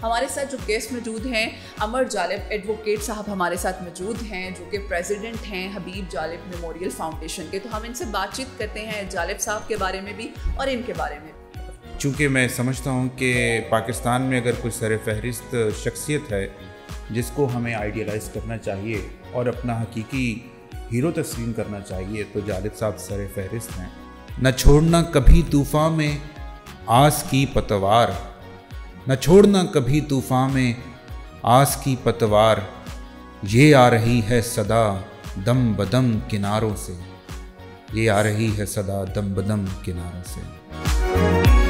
हमारे साथ जो गेस्ट मौजूद हैं अमर जालिब एडवोकेट साहब हमारे साथ मौजूद हैं जो कि प्रेसिडेंट हैं हबीब जालिब मेमोरियल फाउंडेशन के तो हम इनसे बातचीत करते हैं जालिब साहब के बारे में भी और इनके बारे में चूंकि मैं समझता हूँ कि पाकिस्तान में अगर कोई सर फहरिस्त शख्सियत है जिसको हमें आइडियलाइज करना चाहिए और अपना हकीकी हीरो तस्लीम करना चाहिए तो जालिब साहब सर फहरिस्त हैं न छोड़ना कभी तूफ़ान में आस की पतवार न छोड़ना कभी तूफान में आस की पतवार ये आ रही है सदा दम बदम किनारों से ये आ रही है सदा दम बदम किनारों से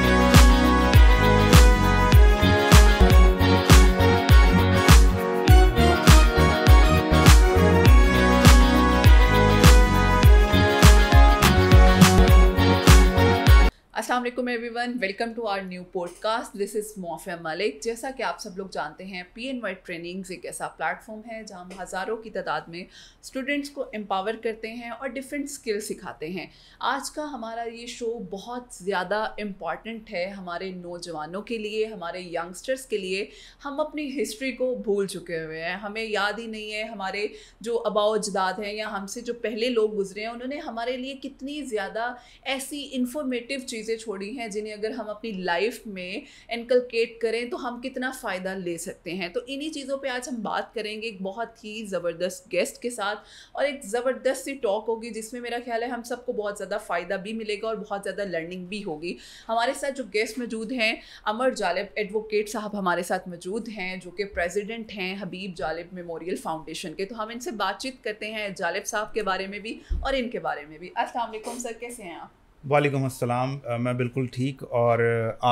अस्सलाम everyone welcome to our new podcast this is Mofia Malik जैसा कि आप सब लोग जानते हैं पी एन वाई ट्रेनिंग्स एक ऐसा प्लेटफॉर्म है जहाँ हम हज़ारों की तादाद में स्टूडेंट्स को एम्पावर करते हैं और डिफरेंट स्किल सिखाते हैं आज का हमारा ये शो बहुत ज़्यादा इम्पॉर्टेंट है हमारे नौजवानों के लिए हमारे यंगस्टर्स के लिए हम अपनी हिस्ट्री को भूल चुके हुए हैं हमें याद ही नहीं है हमारे जो अबाव अजदाद हैं या हमसे जो पहले लोग गुजरे हैं उन्होंने हमारे लिए कितनी ज़्यादा ऐसी इन्फॉर्मेटिव चीज़ें छोड़ी हैं जिन्हें अगर हम अपनी लाइफ में इनकलकेट करें तो हम कितना फ़ायदा ले सकते हैं तो इन्हीं चीज़ों पे आज हम बात करेंगे एक बहुत ही ज़बरदस्त गेस्ट के साथ और एक ज़बरदस्त सी टॉक होगी जिसमें मेरा ख्याल है हम सबको बहुत ज़्यादा फ़ायदा भी मिलेगा और बहुत ज़्यादा लर्निंग भी होगी हमारे साथ जो गेस्ट मौजूद हैं अमर जालिब एडवोकेट साहब हमारे साथ मौजूद हैं जो कि प्रेसिडेंट हैं हबीब जालिब मेमोरियल फाउंडेशन के तो हम इनसे बातचीत करते हैं जालिब साहब के बारे में भी और इनके बारे में भी अस्सलाम वालेकुम सर कैसे हैं आप वालेकुम अस्सलाम मैं बिल्कुल ठीक और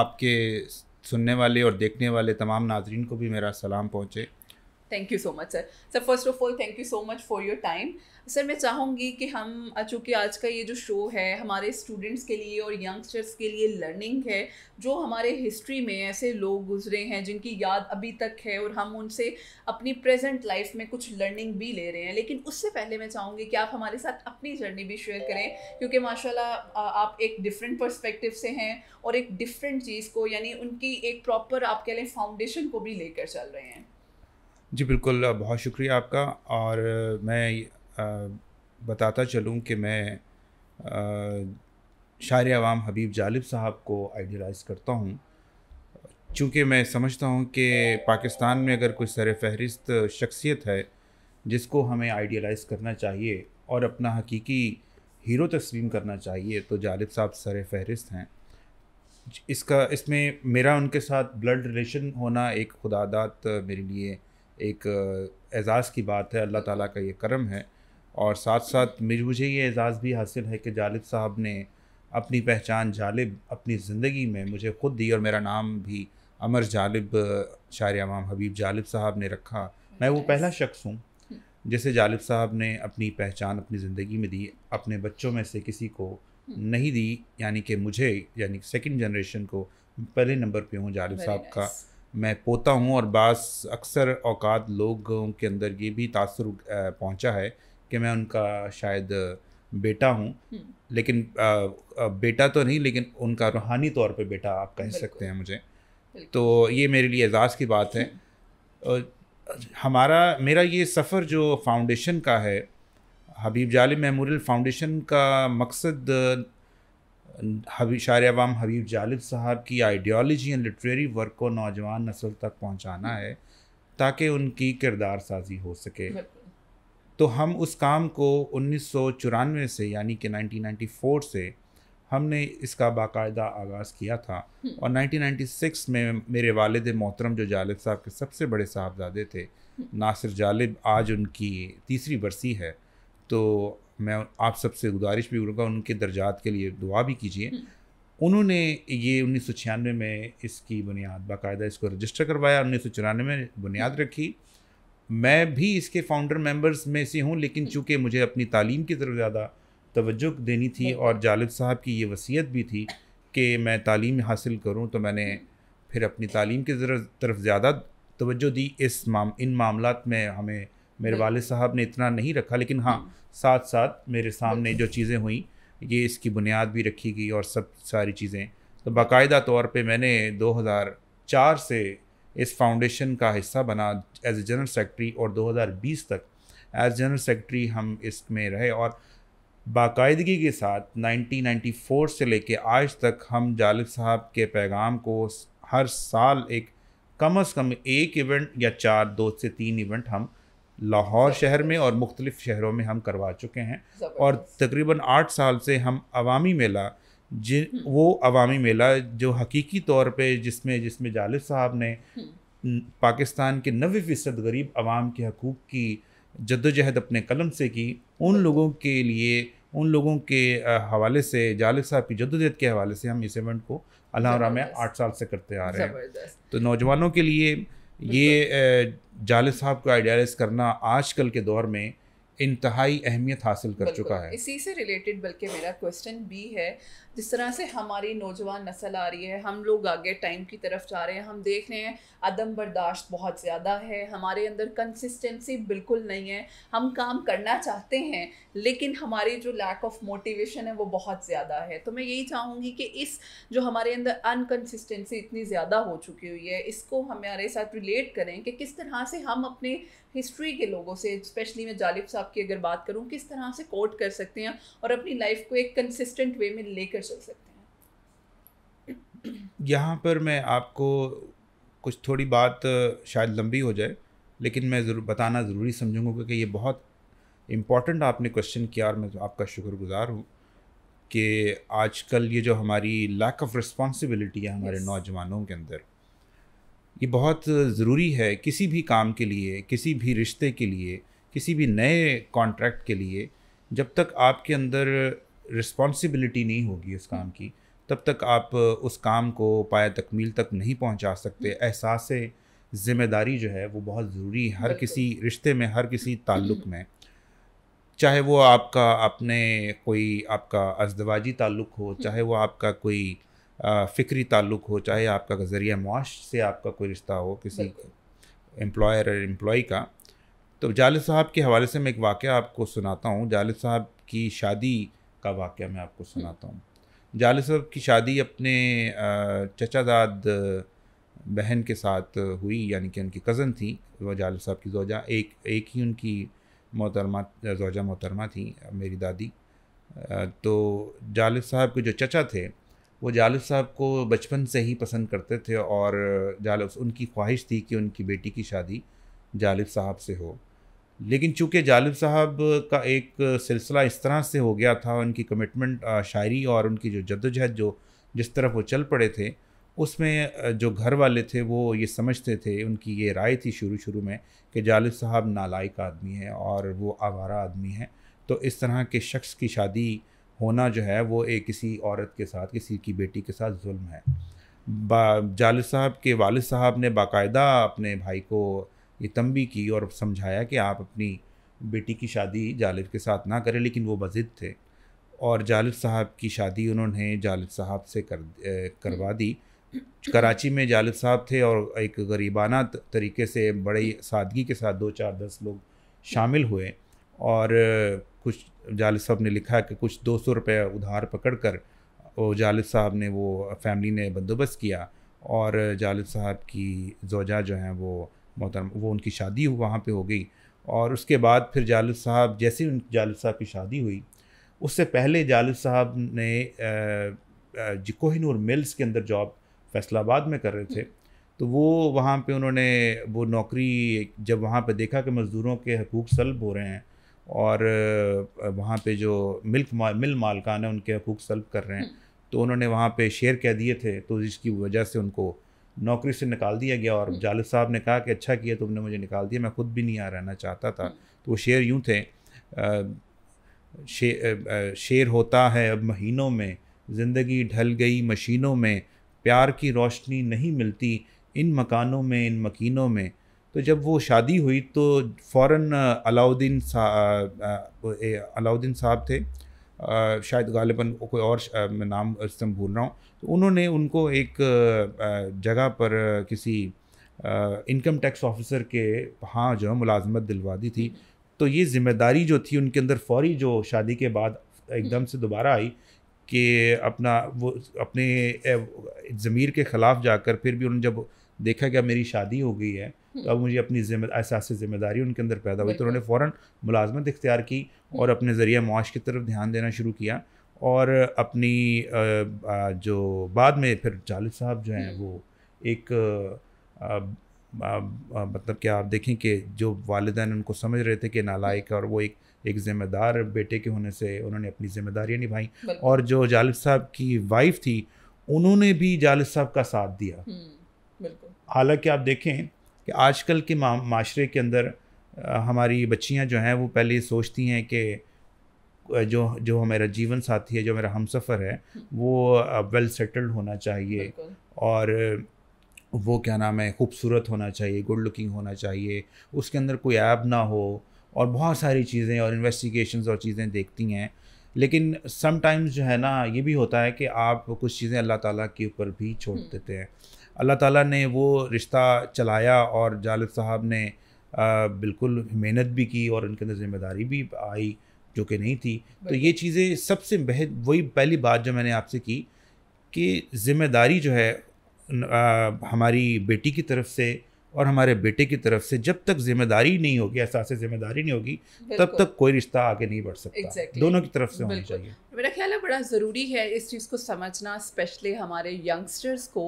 आपके सुनने वाले और देखने वाले तमाम नाजरन को भी मेरा सलाम पहुँचे thank you so much sir sir first of all thank you so much for your time sir मैं चाहूँगी कि हम चूँकि आज का ये जो शो है हमारे स्टूडेंट्स के लिए और यंगस्टर्स के लिए लर्निंग है जो हमारे हिस्ट्री में ऐसे लोग गुजरे हैं जिनकी याद अभी तक है और हम उनसे अपनी प्रेजेंट लाइफ में कुछ लर्निंग भी ले रहे हैं लेकिन उससे पहले मैं चाहूँगी कि आप हमारे साथ अपनी जर्नी भी शेयर करें क्योंकि माशाला आप एक डिफरेंट परस्पेक्टिव से हैं और एक डिफरेंट चीज़ को यानी उनकी एक प्रॉपर आप कह लें फाउंडेशन को भी लेकर चल रहे हैं जी बिल्कुल बहुत शुक्रिया आपका और मैं बताता चलूँ कि मैं शायर अवाम हबीब जालिब साहब को आइडियलाइज़ करता हूँ चूँकि मैं समझता हूँ कि पाकिस्तान में अगर कोई सर फहरिस्त शख्सियत है जिसको हमें आइडियलाइज़ करना चाहिए और अपना हकीकी हीरो तस्लीम करना चाहिए तो जालिब साहब सर फहरिस्त हैं इसका इसमें मेरा उनके साथ ब्लड रिलेशन होना एक खुदादात मेरे लिए एक एजाज़ की बात है अल्लाह ताला का ये करम है और साथ साथ मुझे ये एजाज़ भी हासिल है कि जालिब साहब ने अपनी पहचान जालिब अपनी ज़िंदगी में मुझे ख़ुद दी और मेरा नाम भी अमर जालिब शायर अमाम हबीब जालिब साहब ने रखा मैं वो पहला शख्स हूँ hmm. जिसे जालिब साहब ने अपनी पहचान अपनी ज़िंदगी में दी अपने बच्चों में से किसी को hmm. नहीं दी यानी कि मुझे यानी सेकंड जनरेशन को पहले नंबर पे हूँ जालिब साहब का मैं पोता हूँ और बास अक्सर औकात लोगों के अंदर ये भी तासर पहुँचा है कि मैं उनका शायद बेटा हूँ हम्म। लेकिन आ, आ, बेटा तो नहीं लेकिन उनका रूहानी तौर पे बेटा आप कह सकते हैं मुझे तो ये मेरे लिए एजाज़ की बात है हमारा मेरा ये सफ़र जो फाउंडेशन का है हबीब जालिम मेमोरियल फाउंडेशन का मकसद हबी शार अवाम हबीब जालिब साहब की आइडियोलॉजी एंड लिटरेरी वर्क को नौजवान नस्ल तक पहुंचाना है ताकि उनकी किरदार साजी हो सके तो हम उस काम को उन्नीस से यानी कि 1994 से हमने इसका बाकायदा आगाज़ किया था हम्म। और 1996 में मेरे वालद मोहतरम जो जालिब साहब के सबसे बड़े साहबजादे थे हम्म। नासिर जालिब आज उनकी तीसरी बरसी है तो मैं आप सबसे गुजारिश भी करूँगा उनके दर्जात के लिए दुआ भी कीजिए हम्म। उन्होंने ये उन्नीस सौ छियानवे में इसकी बुनियाद बाकायदा इसको रजिस्टर करवाया उन्नीस सौ चौरानवे में बुनियाद हम्म। रखी मैं भी इसके फाउंडर मेंबर्स में से हूँ लेकिन हम्म। चूँकि मुझे अपनी तालीम की तरफ ज़्यादा तवज्जो देनी थी और जालिद साहब की ये वसीयत भी थी कि मैं तालीम हासिल करूँ तो मैंने फिर अपनी तालीम की तरफ ज़्यादा तवज्जो दी इस माम इन मामला में हमें मेरे हम्म। वालद साहब ने इतना नहीं रखा लेकिन हाँ हम्म। साथ साथ मेरे सामने जो चीज़ें हुई ये इसकी बुनियाद भी रखी गई और सब सारी चीज़ें तो बाकायदा तौर पे मैंने 2004 से इस फाउंडेशन का हिस्सा बना एज ए जनरल सेक्रेटरी और 2020 तक एज जनरल सेक्रेटरी हम इसमें रहे और बाकायदगी के साथ 1994 से लेके आज तक हम जालिद साहब के पैगाम को हर साल एक कम अज़ कम एक इवेंट या चार दो से तीन इवेंट हम लाहौर शहर में और मुख्तलिफ़ शहरों में हम करवा चुके हैं और तकरीबन आठ साल से हम अवामी मेला जिन हम्म। वो अवामी मेला जो हकीकी तौर पे जिसमें जिसमें जालिब साहब ने हम्म। पाकिस्तान के नबे फ़ीसद गरीब आवाम के हकूक़ की जद्दोजहद अपने कलम से की उन लोगों के लिए उन लोगों के हवाले से जालिब साहब की जद्दोजहद के हवाले से हम इस इवेंट को अल्लाह में आठ साल से करते आ रहे हैं तो नौजवानों के लिए ये जालिद साहब का आइडियालाइज करना आजकल के दौर में इंतहाई अहमियत हासिल कर चुका है इसी से रिलेटेड बल्कि मेरा क्वेश्चन भी है जिस तरह से हमारी नौजवान नस्ल आ रही है हम लोग आगे टाइम की तरफ जा रहे हैं हम देख रहे हैं अदम बर्दाश्त बहुत ज़्यादा है हमारे अंदर कंसिस्टेंसी बिल्कुल नहीं है हम काम करना चाहते हैं लेकिन हमारी जो लैक ऑफ मोटिवेशन है वो बहुत ज़्यादा है तो मैं यही चाहूँगी कि इस जो हमारे अंदर अनकन्सिस्टेंसी इतनी ज़्यादा हो चुकी हुई है इसको हमारे साथ रिलेट करें कि किस तरह से हम अपने हिस्ट्री के लोगों से स्पेशली मैं जालिब साहब की अगर बात करूँ किस तरह से कोट कर सकते हैं और अपनी लाइफ को एक कंसिस्टेंट वे में लेकर फिर सो सकते हैं यहाँ पर मैं आपको कुछ थोड़ी बात शायद लंबी हो जाए लेकिन मैं ज़रूर बताना ज़रूरी समझूंगा क्योंकि ये बहुत इम्पॉर्टेंट आपने क्वेश्चन किया और मैं आपका शुक्रगुजार हूँ कि आजकल ये जो हमारी लैक ऑफ रिस्पॉन्सिबिलिटी है हमारे yes. नौजवानों के अंदर ये बहुत ज़रूरी है किसी भी काम के लिए किसी भी रिश्ते के लिए किसी भी नए कॉन्ट्रैक्ट के लिए जब तक आपके अंदर रिस्पॉन्सिबिलिटी नहीं होगी उस काम की तब तक आप उस काम को पाया तकमील तक नहीं पहुंचा सकते हम्म। एहसास ज़िम्मेदारी जो है वो बहुत ज़रूरी है हर किसी रिश्ते में हर किसी हम्म। ताल्लुक में चाहे वो आपका अपने कोई आपका अजदवाजी ताल्लुक हो हम्म। चाहे वो आपका कोई फ़िक्री ताल्लुक हो चाहे आपका ज़रिया मुआश से आपका कोई रिश्ता हो किसी एम्प्लॉयर और एम्प्लॉय का तो जालिद साहब के हवाले से मैं एक वाक़ आपको सुनाता हूँ जालिद साहब की शादी का वाक़ मैं आपको सुनाता हूँ जाल साहब की शादी अपने चचादाद बहन के साथ हुई यानी कि उनकी कज़न थी वह जाल साहब की जोजा एक एक ही उनकी मोहतरमा जोजा मोहतरमा थी मेरी दादी तो जालिब साहब के जो चचा थे वो जालिद साहब को बचपन से ही पसंद करते थे और जालिब उनकी ख्वाहिश थी कि उनकी बेटी की शादी जालिब साहब से हो लेकिन चूँकि जालिब साहब का एक सिलसिला इस तरह से हो गया था उनकी कमिटमेंट शायरी और उनकी जो जद्दोजहद जो जिस तरफ वो चल पड़े थे उसमें जो घर वाले थे वो ये समझते थे उनकी ये राय थी शुरू शुरू में कि जालिब साहब नालायक आदमी है और वो आवारा आदमी है तो इस तरह के शख्स की शादी होना जो है वो एक किसी औरत के साथ किसी की बेटी के साथ जुल्म है जालिब साहब के वालिद साहब ने बाकायदा अपने भाई को ये तंबी की और समझाया कि आप अपनी बेटी की शादी जालिब के साथ ना करें लेकिन वो मजिद थे और जालिब साहब की शादी उन्होंने जालिब साहब से कर करवा दी कराची में जालिब साहब थे और एक गरीबाना तरीके से बड़ी सादगी के साथ दो चार दस लोग शामिल हुए और कुछ जालिब साहब ने लिखा कि कुछ दो सौ रुपये उधार पकड़ कर वो जालिब साहब ने वो फैमिली ने बंदोबस्त किया और जालिब साहब की जोजा जो हैं वो मोहतरम वो उनकी शादी वहाँ पर हो गई और उसके बाद फिर जालिद साहब जैसे उन जालिद साहब की शादी हुई उससे पहले जालिद साहब ने जिकोहिनूर मिल्स के अंदर जॉब फैसलाबाद में कर रहे थे तो वो वहाँ पे उन्होंने वो नौकरी जब वहाँ पे देखा कि मज़दूरों के हकूक़ सलब हो रहे हैं और वहाँ पे जो मिल्क मा, मिल मालकान है उनके हकूक़ सलब कर रहे हैं हम्म। तो उन्होंने वहाँ पे शेयर कह दिए थे तो जिसकी वजह से उनको नौकरी से निकाल दिया गया और हम्म। जालिद साहब ने कहा कि अच्छा किया तुमने मुझे निकाल दिया मैं खुद भी नहीं यहाँ रहना चाहता था हम्म। तो वो शेर यूँ थे शेर होता है अब महीनों में ज़िंदगी ढल गई मशीनों में प्यार की रोशनी नहीं मिलती इन मकानों में इन मकीनों में तो जब वो शादी हुई तो फ़ौर अलाउद्दीन अलाउद्दीन साहब थे आ, शायद गालिबन कोई और आ, मैं नाम इसमें भूल रहा हूँ तो उन्होंने उनको एक जगह पर किसी इनकम टैक्स ऑफिसर के हाँ जो है मुलाजमत दिलवा दी थी तो ये जिम्मेदारी जो थी उनके अंदर फौरी जो शादी के बाद एकदम से दोबारा आई कि अपना वो अपने ज़मीर के ख़िलाफ़ जाकर फिर भी उन्होंने जब देखा गया मेरी शादी हो गई है तो अब मुझे अपनी जिम्मे एहसास जिम्मेदारी उनके अंदर पैदा हुई तो उन्होंने फ़ौर मुलाजमत इख्तियार की और अपने ज़रिए मुआश की तरफ ध्यान देना शुरू किया और अपनी जो बाद में फिर जालिद साहब जो हैं हम्म। वो एक मतलब क्या आप देखें कि जो वालदा उनको समझ रहे थे कि नालायक और वो एक एक ज़िम्मेदार बेटे के होने से उन्होंने अपनी जिम्मेदारियाँ निभाई और जो जालिद साहब की वाइफ थी उन्होंने भी जालिद साहब का साथ दिया हम्म। हालांकि आप देखें कि आजकल के माशरे के अंदर हमारी बच्चियां जो हैं वो पहले सोचती हैं कि जो जो हमारा जीवन साथी है जो मेरा हम सफ़र है वो वेल सेटल्ड होना चाहिए और वो क्या नाम है खूबसूरत होना चाहिए गुड लुकिंग होना चाहिए उसके अंदर कोई ऐप ना हो और बहुत सारी चीज़ें और इन्वेस्टिगेशंस और चीज़ें देखती हैं लेकिन समटाइम्स जो है ना ये भी होता है कि आप कुछ चीज़ें अल्लाह ताला के ऊपर भी छोड़ हम्म। देते हैं अल्लाह ताला ने वो रिश्ता चलाया और जालिब साहब ने बिल्कुल मेहनत भी की और उनके अंदर ज़िम्मेदारी भी आई जो कि नहीं थी तो ये चीज़ें सबसे बेहद वही पहली बात जो मैंने आपसे की कि ज़िम्मेदारी जो है आ, हमारी बेटी की तरफ से और हमारे बेटे की तरफ से जब तक जिम्मेदारी नहीं होगी एहसास जिम्मेदारी नहीं होगी तब तक कोई रिश्ता आगे नहीं बढ़ सकता exactly. दोनों की तरफ से होना चाहिए मेरा ख्याल है बड़ा ज़रूरी है इस चीज़ को समझना स्पेशली हमारे यंगस्टर्स को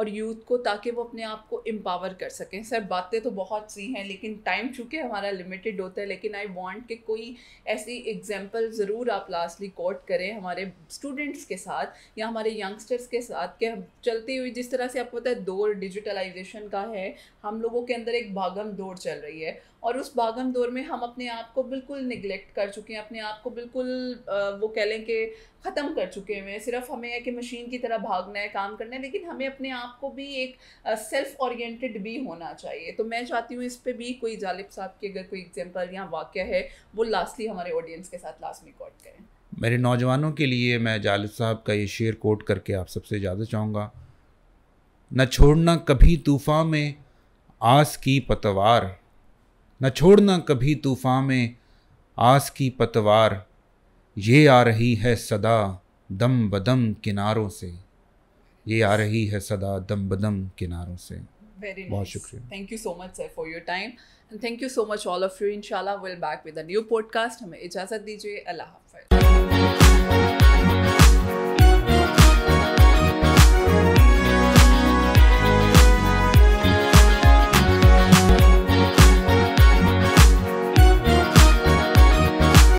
और यूथ को ताकि वो अपने आप को एम्पावर कर सकें सर बातें तो बहुत सी हैं लेकिन टाइम चूँकि हमारा लिमिटेड होता है लेकिन आई वॉन्ट कि कोई ऐसी एग्जाम्पल ज़रूर आप लास्टली कोट करें हमारे स्टूडेंट्स के साथ या हमारे यंगस्टर्स के साथ कि चलती हुई जिस तरह से आपको पता है दौर डिजिटलाइजेशन का है हम लोगों के अंदर एक भागम दौड़ चल रही है और उस भागम दौड़ में हम अपने आप को बिल्कुल निगलेक्ट कर चुके हैं अपने आप को बिल्कुल वो कह लें कि ख़त्म कर चुके हैं सिर्फ हमें है कि मशीन की तरह भागना है काम करना है लेकिन हमें अपने आप को भी एक सेल्फ ओरिएंटेड भी होना चाहिए तो मैं चाहती हूँ इस पर भी कोई जालिब साहब की अगर कोई एग्जाम्पल या वाक्य है वो लास्टली हमारे ऑडियंस के साथ लास्ट में कोट करें मेरे नौजवानों के लिए मैं जालिब साहब का ये शेर कोट करके आप सबसे इजाज़त चाहूँगा न छोड़ना कभी तूफ़ान में आस की पतवार न छोड़ना कभी तूफान में आस की पतवार ये आ रही है सदा दम बदम किनारों से ये आ रही है सदा दम बदम किनारों से Very nice. बहुत शुक्रिया thank you so much sir for your time and thank you so much all of you इनशाला will back with a new podcast हमें इजाज़त दीजिए अल्लाह हाफिज़